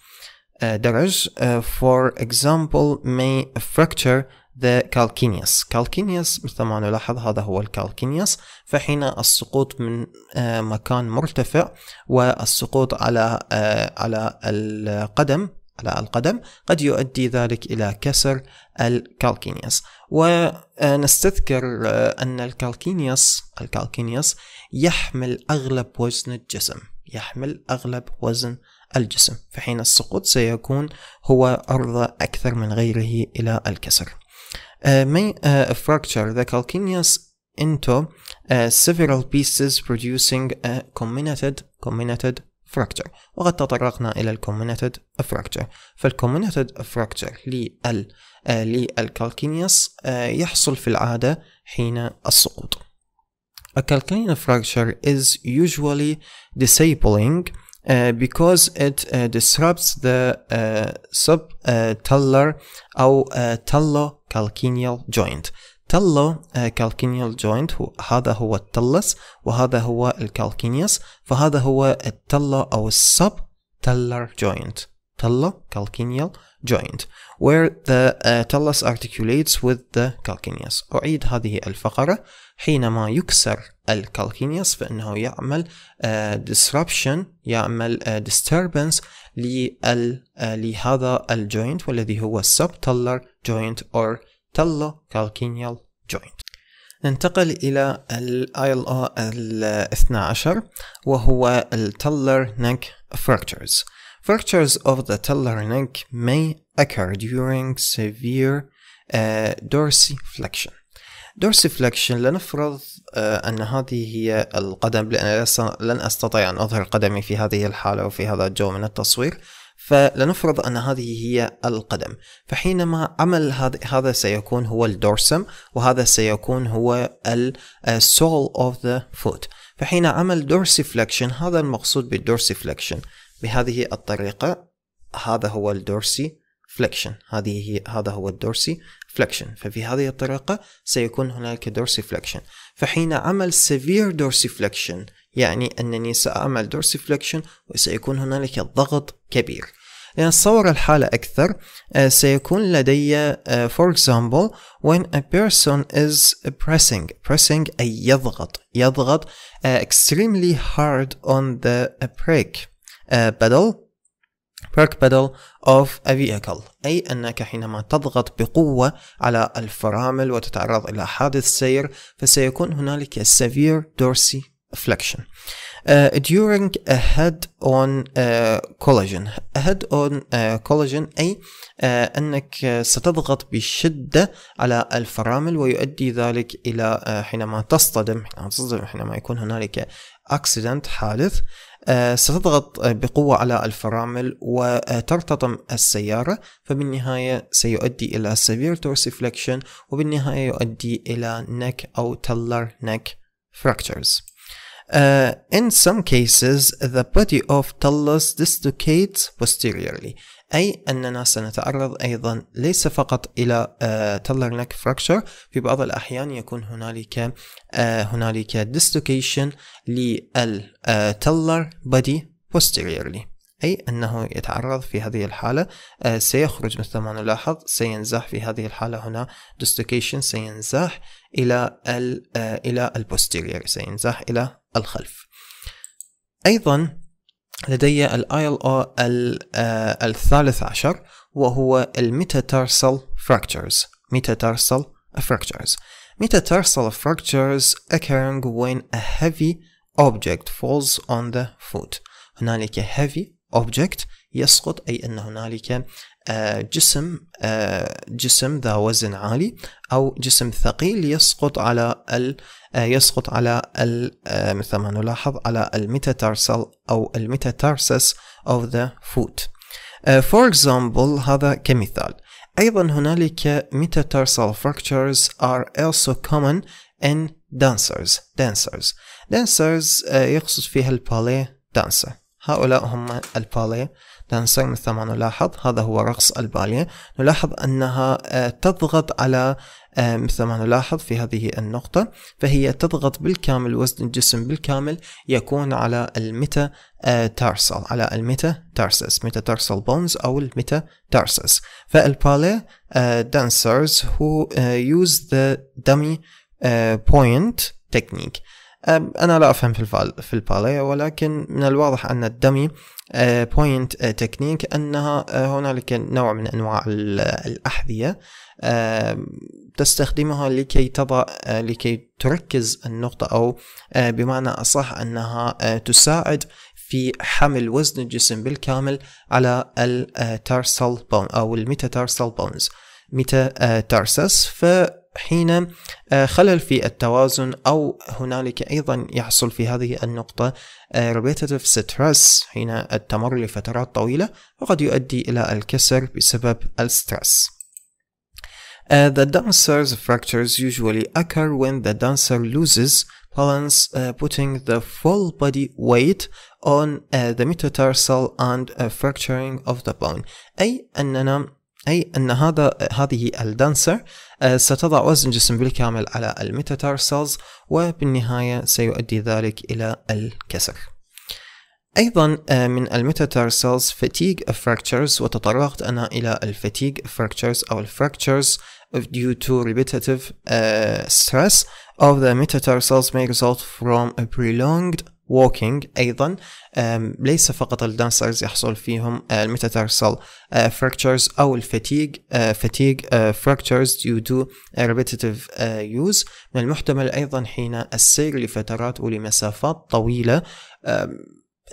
uh, درج uh, for example may fracture the calcaneus calcaneus مثل ما نلاحظ هذا هو الكالكينيوس فحين السقوط من uh, مكان مرتفع والسقوط على uh, على القدم على القدم قد يؤدي ذلك إلى كسر الكالكينيوس ونستذكر آه، أن الكالكينيوس الكالكينيوس يحمل أغلب وزن الجسم يحمل أغلب وزن الجسم فحين السقوط سيكون هو عرضة أكثر من غيره إلى الكسر may آه، uh, آه، fracture the into uh, several pieces producing a comminuted comminuted fracture وقد تطرقنا إلى ال comminuted fracture فال comminuted fracture لل للكالكينيوس يحصل في العادة حين السقوط. A calcaneal fracture is usually disabling Uh, because it uh, disrupts the uh, subtalar أو tallocalcaneal joint. tallocalcaneal joint هو هذا هو التلس وهذا هو الكالكينيس فهذا هو التلو أو السب تلر joint. tallocalcaneal joint where the uh, tallus articulates with the calcaneus أعيد هذه الفقرة حينما يكسر الكالكينيوس فإنه يعمل uh, disruption يعمل uh, disturbance لل, uh, لهذا الجوينت والذي هو subtalar joint or talocalcaneal joint ننتقل إلى الـ ILO الـ 12 وهو الـ Tuller Neck Fractures Fractures of the teller neck may occur during severe uh, dorsiflexion. dorsiflexion لنفرض uh, أن هذه هي القدم لأن لن أستطيع أن أظهر قدمي في هذه الحالة وفي هذا الجو من التصوير فلنفرض أن هذه هي القدم فحينما عمل هذا هذا سيكون هو الدورسم وهذا سيكون هو السول اوف ذا فوت فحين عمل دورسيفلكشن هذا المقصود بالدورسيفلكشن بهذه الطريقة هذا هو الدورسي فليكشن هذه هي هذا هو الدورسي فليكشن ففي هذه الطريقة سيكون هناك دورسي فليكشن فحين عمل سيفير دورسي فليكشن يعني أنني سأعمل دورسي فليكشن وسيكون هنالك ضغط كبير لأن صور الحالة أكثر آه، سيكون لدي آه، for example when a person is pressing pressing أي يضغط يضغط آه، extremely hard on the brake pedal آه، perk pedal of a vehicle أي أنك حينما تضغط بقوة على الفرامل وتتعرض إلى حادث سير فسيكون هنالك severe dorsiflexion Uh, آه، during a head-on uh, آه، collision a head-on uh, collision أي uh, أنك ستضغط بشدة على الفرامل ويؤدي ذلك إلى uh, حينما تصطدم حينما تصطدم حينما يكون هنالك accident حادث ستضغط بقوة على الفرامل وترتطم السيارة فبالنهاية سيؤدي إلى severe dorsiflexion وبالنهاية يؤدي إلى neck أو teller neck fractures. Uh, in some cases, the body of Tullus dislocates posteriorly. أي أننا سنتعرض أيضا ليس فقط إلى آه، تلر نك فراكشر في بعض الأحيان يكون هنالك آه، هنالك ديستوكيشن للتلر بدي posteriorly أي أنه يتعرض في هذه الحالة آه، سيخرج مثل ما نلاحظ سينزاح في هذه الحالة هنا dislocation سينزاح إلى إلى posterior سينزاح إلى الخلف أيضا لدي الـ ILO الثالث عشر وهو الـ Metatarsal fractures metatarsal fractures metatarsal fractures occurring when a heavy object falls on the foot هنالك heavy object يسقط أي أن هنالك آه، جسم آه، جسم ذا وزن عالي او جسم ثقيل يسقط على ال آه، يسقط على ال مثل ما نلاحظ على الميتاتارسل او الميتاتارسس اوف ذا فوت فور اكزامبل هذا كمثال ايضا هنالك ميتاتارسال فراكتشرز ار also common ان دانسرز دانسرز دانسرز يقصد فيها الباليه دانسر هؤلاء هم الباليه دانسر مثل ما نلاحظ هذا هو رقص البالية نلاحظ أنها آه، تضغط على آه، مثل ما نلاحظ في هذه النقطة فهي تضغط بالكامل وزن الجسم بالكامل يكون على الميتا آه، تارسل على الميتا تارسس ميتا تارسل بونز أو الميتا تارسس فالباليه دانسرز هو يوز ذا دمي بوينت technique انا لا افهم في الفال في الباليه ولكن من الواضح ان الدمي بوينت آه، تكنيك آه، انها آه، هنالك نوع من انواع الاحذيه تستخدمها لكي تضع لكي تركز النقطة أو بمعنى أصح أنها تساعد في حمل وزن الجسم بالكامل على التارسال بون أو الميتاتارسل بونز ميتاتارسس ف حين خلل في التوازن أو هنالك أيضا يحصل في هذه النقطة repetitive stress حين التمر لفترات طويلة وقد يؤدي إلى الكسر بسبب الستريس Uh, the dancer's fractures usually occur when the dancer loses balance, uh, putting the full body weight on uh, the metatarsal and uh, fracturing of the bone. أي أننا أي أن هذا هذه الدانسر آه، ستضع وزن جسم بالكامل على الميتاتارسلز وبالنهاية سيؤدي ذلك إلى الكسر أيضا آه، من الميتاتارسلز فتيغ فراكتشرز وتطرقت أنا إلى الفتيغ فراكتشرز أو الفراكتشرز due to repetitive آه، stress of the metatarsals may result from a prolonged ووكينج ايضا ليس فقط الدانسرز يحصل فيهم الميتاتارسال آه، فراكتشرز آه، او الفتيج فتيج فراكتشرز due to repetitive آه، use من المحتمل ايضا حين السير لفترات ولمسافات طويله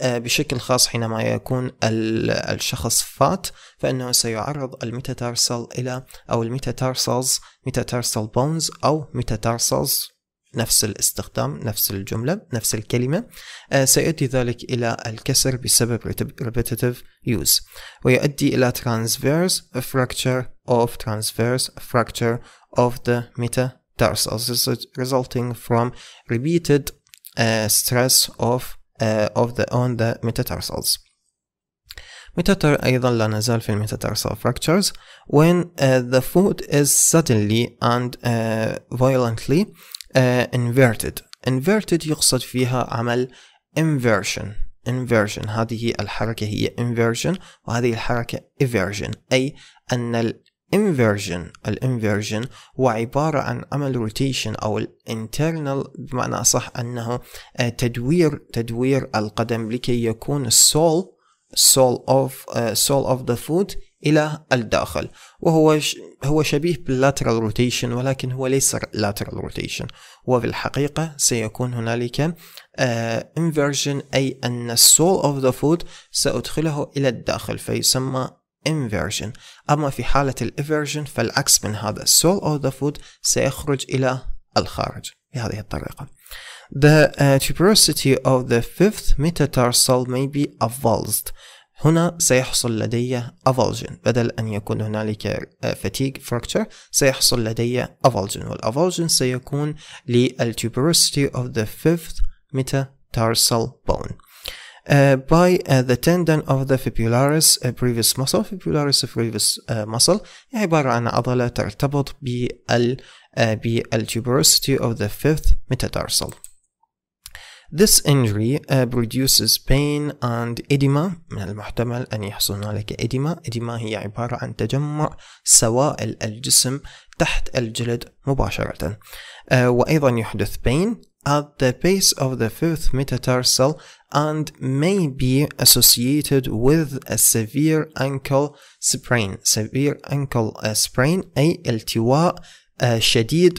بشكل خاص حينما يكون الشخص فات فإنه سيعرض الميتاتارسال إلى أو الميتاتارسلز ميتاتارسل بونز أو ميتاتارسلز نفس الاستخدام نفس الجملة نفس الكلمة سيؤدي ذلك إلى الكسر بسبب repetitive use ويؤدي إلى transverse fracture of transverse fracture of the metatarsals resulting from repeated uh, stress of uh, of the on the metatarsals ميتاتر أيضا لا نزال في الميتاتارسال fractures when uh, the foot is suddenly and uh, violently آه، inverted inverted يقصد فيها عمل inversion inversion هذه الحركة هي inversion وهذه الحركة eversion أي أن ال inversion inversion هو عبارة عن عمل روتيشن أو internal بمعنى صح أنه آه، تدوير تدوير القدم لكي يكون السول سول اوف سول اوف ذا فود إلى الداخل وهو هو شبيه باللاترال روتيشن ولكن هو ليس لاترال روتيشن وفي الحقيقة سيكون هنالك انفرجن آه، uh, أي أن السول أوف ذا فود سأدخله إلى الداخل فيسمى inversion أما في حالة الإفرجن فالعكس من هذا السول أوف ذا فود سيخرج إلى الخارج بهذه الطريقة The uh, آه، tuberosity of the fifth metatarsal may be avulsed هنا سيحصل لدي افولجن بدل ان يكون هنالك فتيج آه، فراكتشر سيحصل لدي افولجن والافولجن سيكون للتوبروسيتي اوف ذا فيفث ميتا تارسال بون Uh, by uh, the tendon of the fibularis, a previous muscle, fibularis a previous uh, muscle, هي عبارة عن عضلة ترتبط بال uh, آه، بالتوبروسيتي of the fifth metatarsal. This injury uh, produces pain and edema من المحتمل أن يحصل لك edema edema هي عبارة عن تجمع سوائل الجسم تحت الجلد مباشرة uh, وأيضا يحدث pain at the base of the fifth metatarsal and may be associated with a severe ankle sprain severe ankle sprain أي التواء uh, شديد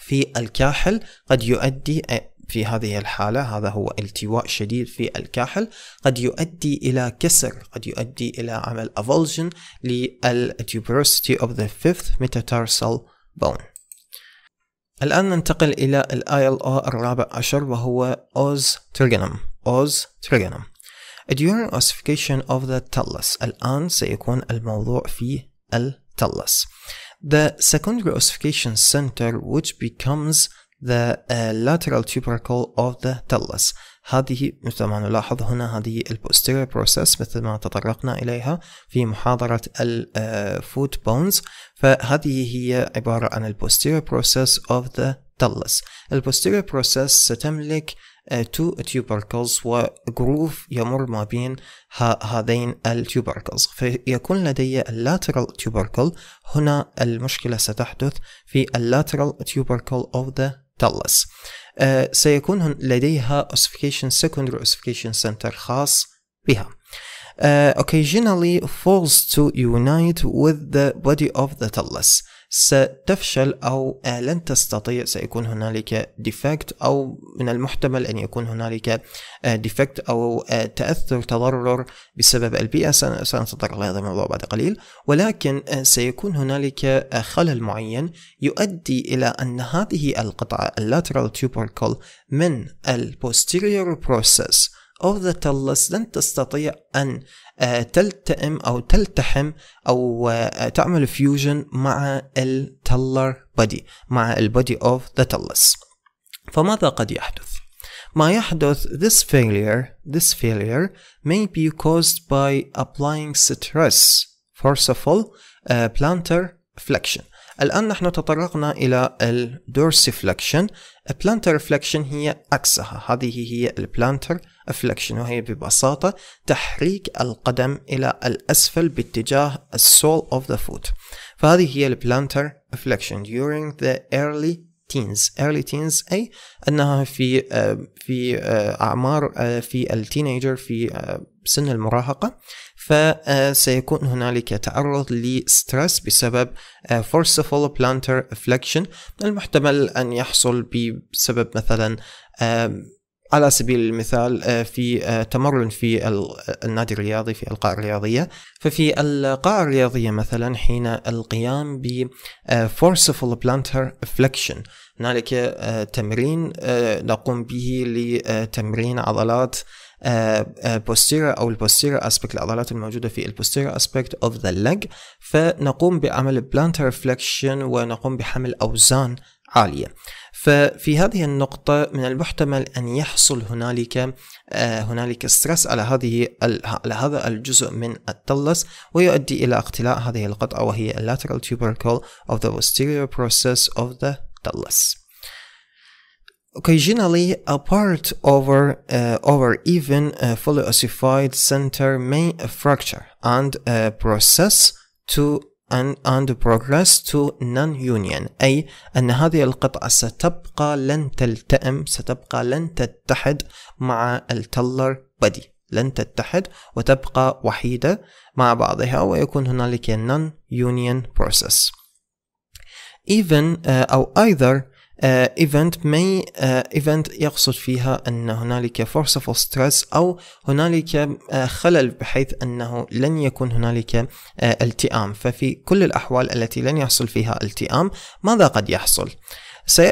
في الكاحل قد يؤدي في هذه الحالة هذا هو التواء شديد في الكاحل قد يؤدي إلى كسر قد يؤدي إلى عمل avulsion للتوبروسيتي of the fifth metatarsal bone الآن ننتقل إلى الـ ILO الرابع عشر وهو أوز تريجنم أوز تريجنم during ossification of the talus الآن سيكون الموضوع في التلس The secondary ossification center which becomes the uh, lateral tubercle of the thallus هذه مثل ما نلاحظ هنا هذه البوستيريور بروسيس مثل ما تطرقنا إليها في محاضرة الفوت بونز uh, فهذه هي عبارة عن البوستيريور بروسيس of the thallus البوستيريور بروسيس ستملك تو تيوبركلز وجروف يمر ما بين هذين التيوبركلز فيكون لدي اللاترال تيوبركل هنا المشكلة ستحدث في اللاترال تيوبركل of the تلص سيكون لديها ossification secondary ossification center خاص بها occasionally falls to unite with the body of the tallus ستفشل أو آه، لن تستطيع سيكون هنالك ديفكت أو من المحتمل أن يكون هنالك ديفكت آه، أو آه، تأثر تضرر بسبب البيئة سنتطرق لهذا الموضوع بعد قليل ولكن سيكون هنالك خلل معين يؤدي إلى أن هذه القطعة lateral tubercle من posterior process of the tallus لن تستطيع أن تلتئم او تلتحم او تعمل فيوجن مع التلر بودي مع البودي اوف ذا تلس فماذا قد يحدث ما يحدث this failure this failure may be caused by applying stress forceful uh, plantar flexion الآن نحن تطرقنا إلى الدورسيفلكشن البلانتر فلكشن هي عكسها هذه هي البلانتر فلكشن وهي ببساطة تحريك القدم إلى الأسفل باتجاه السول of the foot فهذه هي البلانتر فلكشن during the early teens early teens أي أنها في آه، في آه، أعمار آه، في التينيجر في سن المراهقة فسيكون هنالك تعرض لستريس بسبب بلانتر plantar flexion المحتمل أن يحصل بسبب مثلا على سبيل المثال آه، في آه، تمرن في النادي الرياضي في القاعة الرياضية ففي القاعة الرياضية مثلا حين القيام ب آه، forceful plantar flexion هنالك تمرين نقوم به لتمرين عضلات آه، آه، posterior أو posterior aspect العضلات الموجودة في posterior aspect of the leg فنقوم بعمل plantar flexion ونقوم بحمل أوزان عالية ففي هذه النقطة من المحتمل أن يحصل هنالك آه، هنالك ستريس على هذه على هذا الجزء من التلس ويؤدي إلى اقتلاع هذه القطعة وهي lateral tubercle of the posterior process of the tallus. occasionally a part over uh, over even a fully ossified center may fracture and uh, process to and, and progress to non-union أي أن هذه القطعة ستبقى لن تلتئم ستبقى لن تتحد مع التلر body لن تتحد وتبقى وحيدة مع بعضها ويكون هنالك non-union process even uh, أو either ايفنت مي ايفنت يقصد فيها ان هنالك فرصه فور ستريس او هنالك آه، خلل بحيث انه لن يكون هنالك آه، التئام ففي كل الاحوال التي لن يحصل فيها التئام ماذا قد يحصل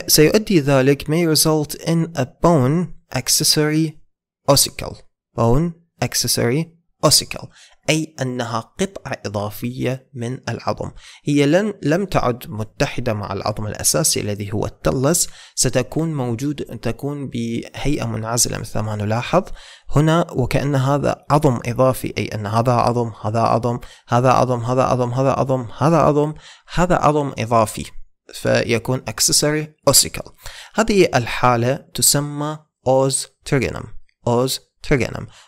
سيؤدي ذلك may result in a bone accessory ossicle bone accessory ossicle أي أنها قطعة إضافية من العظم هي لن لم تعد متحدة مع العظم الأساسي الذي هو التلس ستكون موجود تكون بهيئة منعزلة مثل ما نلاحظ هنا وكأن هذا عظم إضافي أي أن هذا عظم هذا عظم هذا عظم هذا عظم هذا عظم هذا عظم هذا عظم إضافي فيكون accessory ossicle هذه الحالة تسمى اوز تريجنم اوز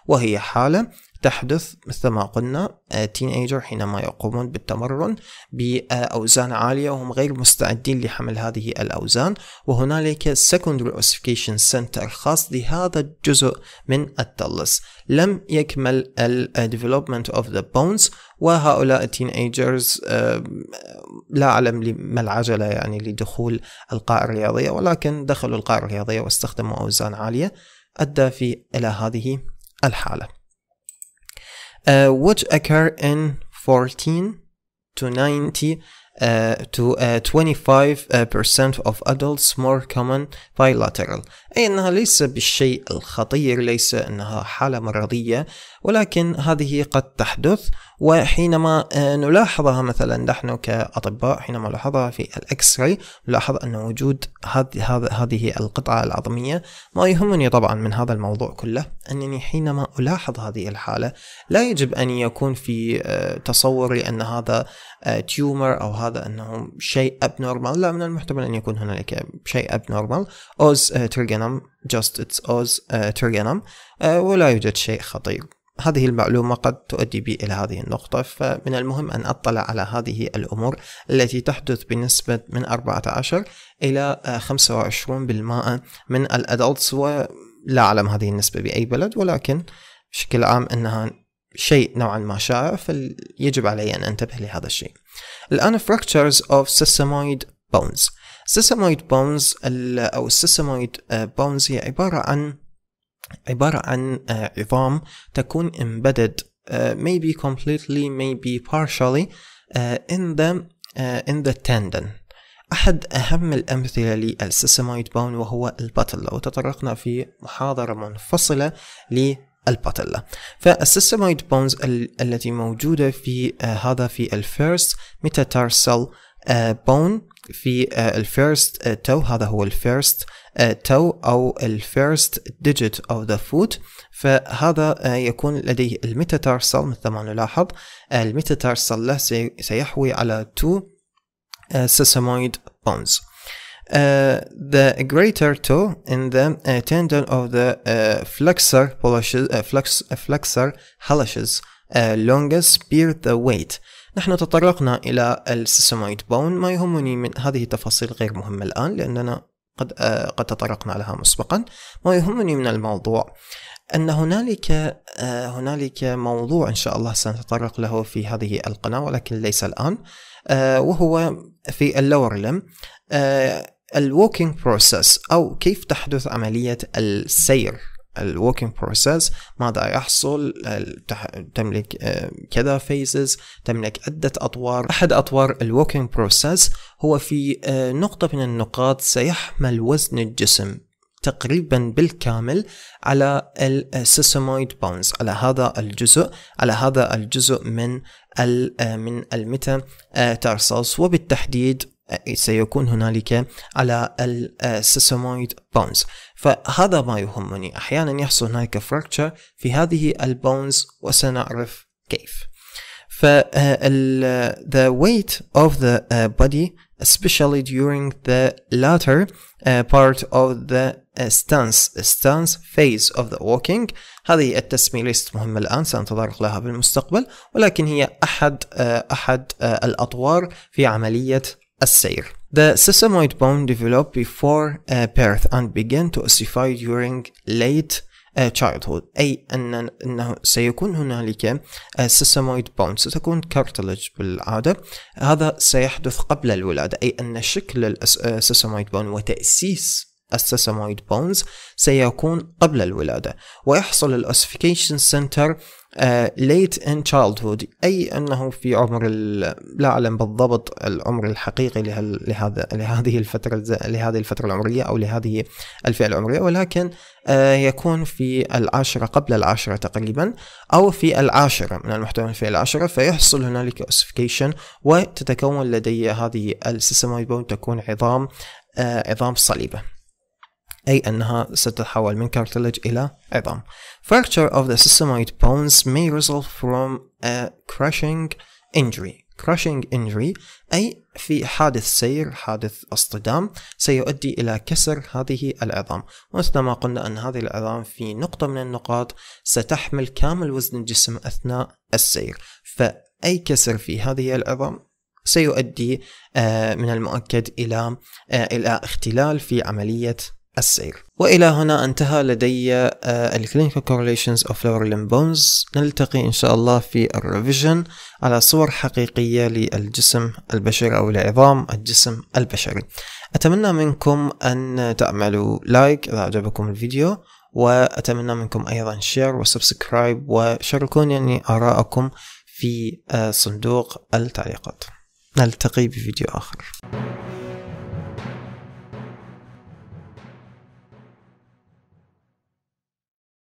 وهي حالة تحدث مثل ما قلنا تينيجر آه، حينما يقومون بالتمرن بأوزان عالية وهم غير مستعدين لحمل هذه الأوزان وهنالك secondary ossification center خاص لهذا الجزء من التلس لم يكمل الديفلوبمنت development of the bones وهؤلاء التينيجرز لا أعلم ما العجلة يعني لدخول القاع الرياضية ولكن دخلوا القاع الرياضية واستخدموا أوزان عالية أدى في إلى هذه الحالة uh, occur in 14 to 90 uh, to uh, 25 uh, percent of adults more common bilateral أي أنها ليس بالشيء الخطير ليس أنها حالة مرضية ولكن هذه قد وحينما آه، نلاحظها مثلا نحن كأطباء حينما نلاحظها في الأكس راي نلاحظ أن وجود هذه هذه القطعة العظمية ما يهمني طبعا من هذا الموضوع كله أنني حينما ألاحظ هذه الحالة لا يجب أن يكون في آه، تصوري أن هذا تيومر آه، أو هذا أنه شيء أب نورمال لا من المحتمل أن يكون هنالك شيء أب نورمال أوز ترجنم جاست اتس أوز ترجنم ولا يوجد شيء خطير هذه المعلومة قد تؤدي بي إلى هذه النقطة فمن المهم أن أطلع على هذه الأمور التي تحدث بنسبة من 14 إلى 25% آه، من الأدلتس ولا أعلم هذه النسبة بأي بلد ولكن بشكل عام أنها شيء نوعا ما شائع فيجب علي أن أنتبه لهذا الشيء الآن fractures of sesamoid bones sesamoid bones أو sesamoid آه، bones هي عبارة عن عبارة عن آه، عظام تكون embedded آه، maybe completely maybe partially آه، in the in the tendon أحد أهم الأمثلة للسيسمويد بون وهو الباتلا وتطرقنا في محاضرة منفصلة للباتلا فالسيسمويد بونز التي موجودة في هذا في الفيرست ميتاتارسال بون في آه، الفيرست تو آه، هذا هو الفيرست تو آه، أو الفيرست ديجيت اوف ذا فوت فهذا يكون لديه الميتاتارسال مثل ما نلاحظ الميتاتارسال له سيحوي على تو سيسمويد بونز Uh, the greater toe in the uh, tendon of the uh, flexor polishes, uh, flexor halluches uh, longest bear the weight. نحن تطرقنا إلى السيسمويد بون ما يهمني من هذه التفاصيل غير مهمة الآن لأننا قد آه، قد تطرقنا لها مسبقا ما يهمني من الموضوع أن هنالك آه، هنالك موضوع إن شاء الله سنتطرق له في هذه القناة ولكن ليس الآن آه، وهو في اللور لم الووكينج بروسيس أو كيف تحدث عملية السير الوركينج بروسيس ماذا يحصل تملك آه، كذا فيزز تملك عدة أطوار أحد أطوار الوركينج بروسيس هو في آه، نقطة من النقاط سيحمل وزن الجسم تقريبا بالكامل على السيسمويد بونز على هذا الجزء على هذا الجزء من آه، من الميتا تارسلز وبالتحديد إيه، سيكون هنالك على السيسمويد بونز آه، فهذا ما يهمني أحيانا يحصل هنالك فركتشر في هذه البونز وسنعرف كيف ف آه، the weight of the آه، body especially during the latter part of the stance stance phase of the walking هذه التسمية ليست مهمة الآن سنتطرق لها بالمستقبل ولكن هي أحد أحد الأطوار في عملية السير. The sesamoid bone develop before uh, birth and begin to ossify during late childhood أي أن أنه سيكون هنالك sesamoid bone ستكون cartilage بالعادة هذا سيحدث قبل الولادة أي أن شكل السيسامويد bone وتأسيس السيسامويد بونز سيكون قبل الولادة ويحصل الأوسيفيكيشن سنتر ليت ان childhood أي أنه في عمر لا أعلم بالضبط العمر الحقيقي لهذا لهذه الفترة لهذه الفترة العمرية أو لهذه الفئة العمرية ولكن uh, يكون في العاشرة قبل العاشرة تقريبا أو في العاشرة من المحتوى في العاشرة فيحصل هنالك اوسيفيكيشن وتتكون لدي هذه السيسمويد بونز تكون عظام uh, عظام صليبة أي أنها ستتحول من كارتلج إلى عظام fracture of the sesamoid bones may result from a crushing injury crushing injury أي في حادث سير حادث اصطدام سيؤدي إلى كسر هذه العظام ومثل ما قلنا أن هذه العظام في نقطة من النقاط ستحمل كامل وزن الجسم أثناء السير فأي كسر في هذه العظام سيؤدي آه، من المؤكد إلى آه، إلى اختلال في عملية السير وإلى هنا انتهى لدي الكلينيكال كورليشنز اوف لورلين بونز نلتقي إن شاء الله في الريفيجن على صور حقيقية للجسم البشري أو لعظام الجسم البشري أتمنى منكم أن تعملوا لايك إذا أعجبكم الفيديو وأتمنى منكم أيضا شير وسبسكرايب وشاركوني يعني آراءكم في آه، صندوق التعليقات نلتقي بفيديو آخر